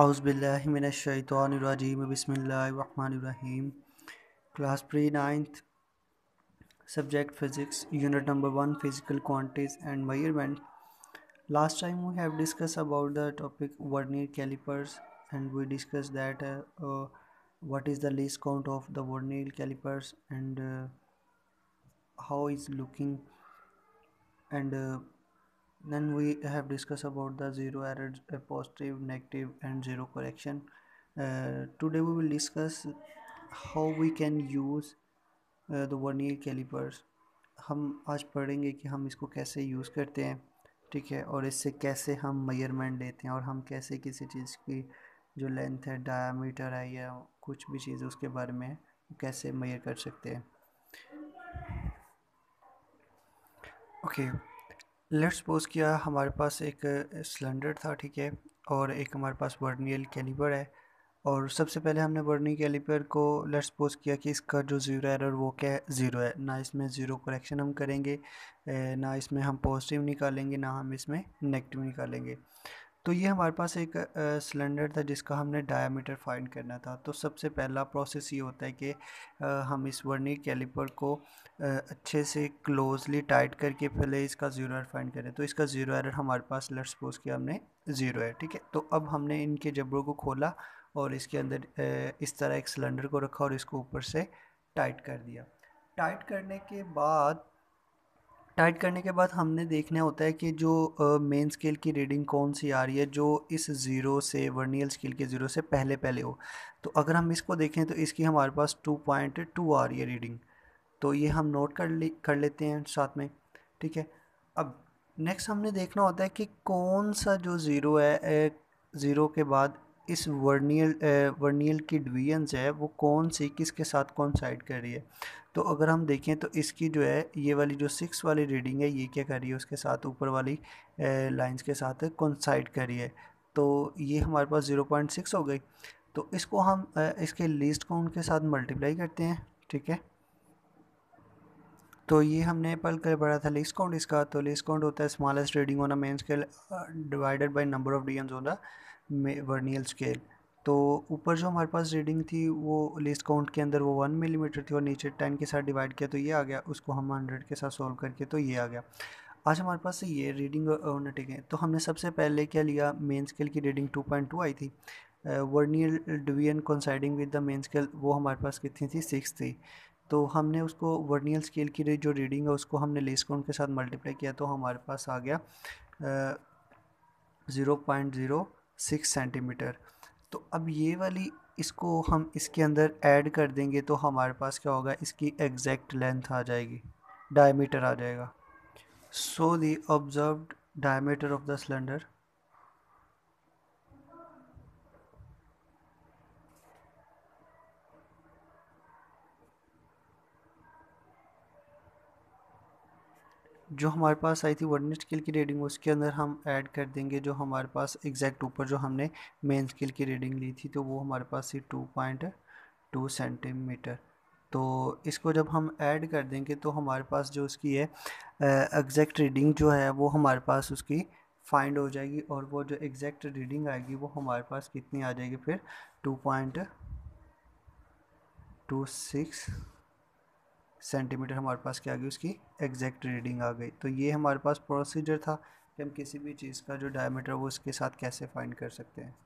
Auzubillahiminashaitanirajim Bismillahirrahmanirrahim Class Pre-9th Subject Physics Unit Number 1 Physical Quantities and Measurement Last time we have discussed about the topic vernier calipers and we discussed that uh, uh, what is the least count of the vernier calipers and uh, how is looking and uh, then we have discussed about the zero errors positive negative and zero correction uh, today we will discuss how we can use uh, the vernier calipers हम आज पढ़ेंगे कि हम इसको कैसे use करते हैं ठीक है और इससे कैसे हम मेजरमेंट लेते हैं और हम कैसे किसी चीज़ की जो लेंथ है डायमीटर है या कुछ भी चीज़ उसके बारे में कैसे मेजर कर सकते हैं ओके okay. लेट्स सपोज किया हमारे पास एक सिलेंडर था ठीक है और एक हमारे पास वर्नियल कैलिपर है और सबसे पहले हमने वर्नियल कैलिपर को लेट्स सपोज किया कि इसका जो ज़ीरो एरर वो क्या है ज़ीरो है ना इसमें ज़ीरो करेक्शन हम करेंगे ना इसमें हम पॉजिटिव निकालेंगे ना हम इसमें नेगेटिव निकालेंगे तो ये हमारे पास एक सिलेंडर था जिसका हमने डायमीटर फाइंड करना था तो सबसे पहला प्रोसेस ये होता है कि हम इस वर्नी कैलिपर को अच्छे से क्लोजली टाइट करके पहले इसका ज़ीरो एयर फाइंड करें तो इसका ज़ीरो एयर हमारे पास लेट्स सपोज कि हमने ज़ीरो है ठीक है तो अब हमने इनके जबड़ों को खोला और इसके अंदर इस तरह एक सिलेंडर को रखा और इसको ऊपर से टाइट कर दिया टाइट करने के बाद टाइट करने के बाद हमने देखना होता है कि जो मेन uh, स्केल की रीडिंग कौन सी आ रही है जो इस ज़ीरो से वर्नियल स्केल के ज़ीरो से पहले पहले हो तो अगर हम इसको देखें तो इसकी हमारे पास 2.2 आ रही है रीडिंग तो ये हम नोट कर ले कर लेते हैं साथ में ठीक है अब नेक्स्ट हमने देखना होता है कि कौन सा जो ज़ीरो है ज़ीरो के बाद इस वर्नियल वर्नियल की डिवीजन है वो कौन सी किसके साथ कौन साइड कर रही है तो अगर हम देखें तो इसकी जो है ये वाली जो सिक्स वाली रीडिंग है ये क्या कर रही है उसके साथ ऊपर वाली लाइंस के साथ कॉन्साइड कर रही है तो ये हमारे पास ज़ीरो पॉइंट सिक्स हो गई तो इसको हम इसके लिस्ट को उनके साथ मल्टीप्लाई करते हैं ठीक है तो ये हमने पल कर पढ़ा था लिस्ट काउंट इसका तो लिस्ट काउंट होता है smallest reading on a main scale divided by number of readings on the vernier scale तो ऊपर जो हमारे पास रीडिंग थी वो लिस्ट काउंट के अंदर वो वन मिलीमीटर थी और नीचे टेन के साथ डिवाइड किया तो ये आ गया उसको हम हंड्रेड के साथ सॉल्व करके तो ये आ गया आज हमारे पास ये रीडिंग ऑन uh, है तो हमने सबसे पहले क्या लिया मेन स्केल की रीडिंग टू आई थी vernier division considering with the main scale वो हमारे पास कितनी थी सिक्स थी तो हमने उसको वर्नियल स्केल की जो रीडिंग है उसको हमने लेस काउंट के साथ मल्टीप्लाई किया तो हमारे पास आ गया zero point zero six centimetre तो अब ये वाली इसको हम इसके अंदर ऐड कर देंगे तो हमारे पास क्या होगा इसकी एग्जैक्ट लेंथ आ जाएगी डायमीटर आ जाएगा so the observed diameter of the cylinder जो हमारे पास आई थी वर्डन स्किल की रीडिंग उसके अंदर हम ऐड कर देंगे जो हमारे पास एग्जैक्ट ऊपर जो हमने मेन स्किल की रीडिंग ली थी तो वो हमारे पास थी टू पॉइंट टू सेंटीमीटर तो इसको जब हम ऐड कर देंगे तो हमारे पास जो उसकी है एग्जैक्ट रीडिंग जो है वो हमारे पास उसकी फाइंड हो जाएगी और वो जो एग्जैक्ट रीडिंग आएगी वो हमारे पास कितनी आ जाएगी फिर two point two six centimetre हमारे पास क्या आ गई उसकी एग्जैक्ट रीडिंग आ गई तो ये हमारे पास प्रोसीजर था कि हम किसी भी चीज़ का जो डायमीटर वो उसके साथ कैसे फाइंड कर सकते हैं